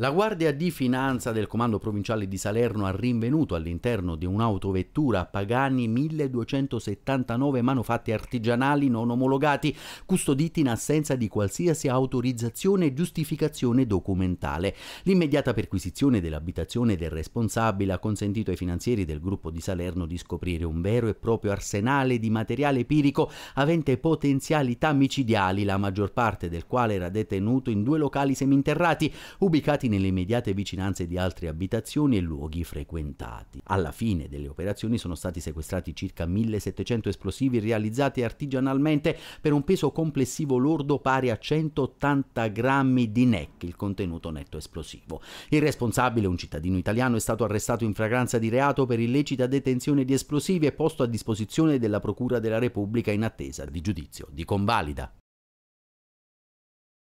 La Guardia di Finanza del Comando Provinciale di Salerno ha rinvenuto all'interno di un'autovettura Pagani 1279 manufatti artigianali non omologati, custoditi in assenza di qualsiasi autorizzazione e giustificazione documentale. L'immediata perquisizione dell'abitazione del responsabile ha consentito ai finanzieri del gruppo di Salerno di scoprire un vero e proprio arsenale di materiale pirico avente potenzialità micidiali, la maggior parte del quale era detenuto in due locali seminterrati ubicati nelle immediate vicinanze di altre abitazioni e luoghi frequentati. Alla fine delle operazioni sono stati sequestrati circa 1700 esplosivi realizzati artigianalmente per un peso complessivo lordo pari a 180 grammi di NEC, il contenuto netto esplosivo. Il responsabile, un cittadino italiano, è stato arrestato in fragranza di reato per illecita detenzione di esplosivi e posto a disposizione della Procura della Repubblica in attesa di giudizio di convalida.